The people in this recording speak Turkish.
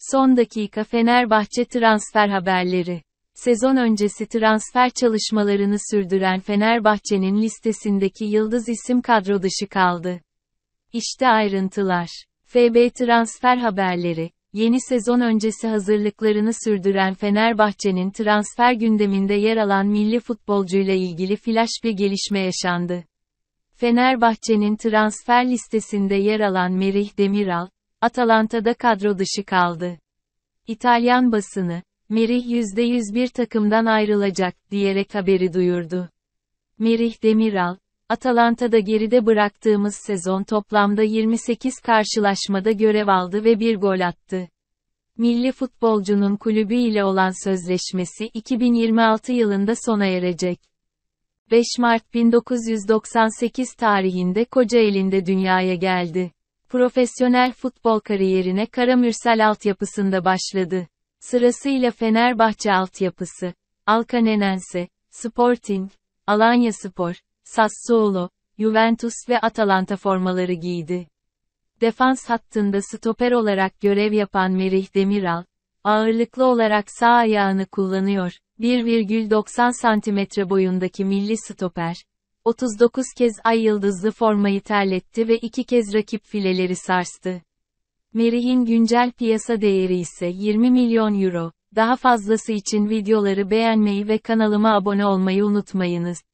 Son dakika Fenerbahçe transfer haberleri. Sezon öncesi transfer çalışmalarını sürdüren Fenerbahçe'nin listesindeki yıldız isim kadro dışı kaldı. İşte ayrıntılar. FB transfer haberleri. Yeni sezon öncesi hazırlıklarını sürdüren Fenerbahçe'nin transfer gündeminde yer alan milli futbolcuyla ilgili flash bir gelişme yaşandı. Fenerbahçe'nin transfer listesinde yer alan Merih Demiral, Atalanta'da kadro dışı kaldı. İtalyan basını, Merih %101 takımdan ayrılacak, diyerek haberi duyurdu. Merih Demiral, Atalanta'da geride bıraktığımız sezon toplamda 28 karşılaşmada görev aldı ve bir gol attı. Milli futbolcunun kulübü ile olan sözleşmesi 2026 yılında sona erecek. 5 Mart 1998 tarihinde koca elinde dünyaya geldi. Profesyonel futbol kariyerine Karamürsel altyapısında başladı. Sırasıyla Fenerbahçe altyapısı, Alkanenense, Sporting, Alanya Spor, Sassuolo, Juventus ve Atalanta formaları giydi. Defans hattında stoper olarak görev yapan Merih Demiral, ağırlıklı olarak sağ ayağını kullanıyor. 1,90 cm boyundaki milli stoper, 39 kez ay yıldızlı formayı terletti ve 2 kez rakip fileleri sarstı. Merih'in güncel piyasa değeri ise 20 milyon euro. Daha fazlası için videoları beğenmeyi ve kanalıma abone olmayı unutmayınız.